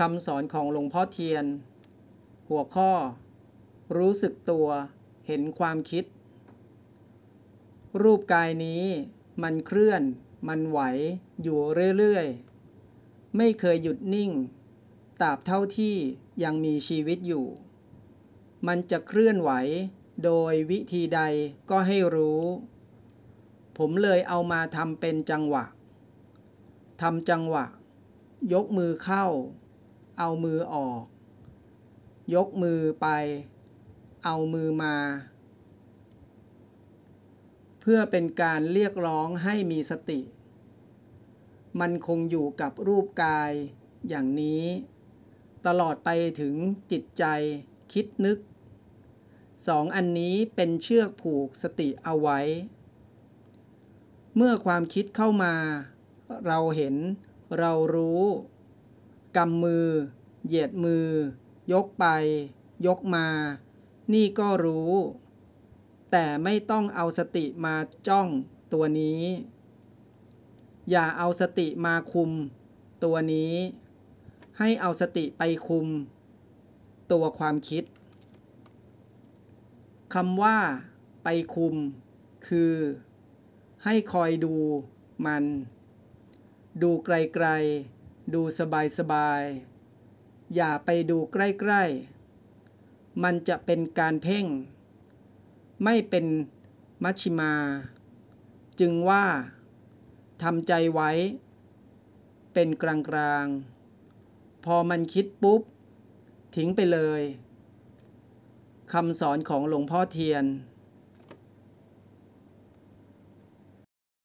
คำสอนของหลวงพ่อเทียน หัวข้อ รู้สึกตัว เห็นความคิด รูปกายนี้มันเคลื่อน มันไหว อยู่เรื่อย ๆ ไม่เคยหยุดนิ่ง ตราบเท่าที่ยังมีชีวิตอยู่ มันจะเคลื่อนไหว โดยวิธีใดก็ให้รู้ ผมเลยเอามาทำเป็นจังหวะทำจังหวะ ยกมือเข้าเอามือออก ยกมือไป เอามือมา เพื่อเป็นการเรียกร้องให้มีสติ มันคงอยู่กับรูปกายอย่างนี้ ตลอดไปถึงจิตใจคิดนึก สองอันนี้เป็นเชือกผูกสติเอาไว้ เมื่อความคิดเข้ามา เราเห็น เรารู้กำมือ เหยียดมือ ยกไป ยกมา นี่ก็รู้ แต่ไม่ต้องเอาสติมาจ้องตัวนี้ อย่าเอาสติมาคุมตัวนี้ ให้เอาสติไปคุม ตัวความคิดคำว่า ไปคุม คือ ให้คอยดูมัน ดูไกลๆดูสบายสบาย อย่าไปดูใกล้ๆ มันจะเป็นการเพ่ง ไม่เป็นมัชชิมา จึงว่าทำใจไว้เป็นกลางๆพอมันคิดปุ๊บทิ้งไปเลยคำสอนของหลวงพ่อเทียน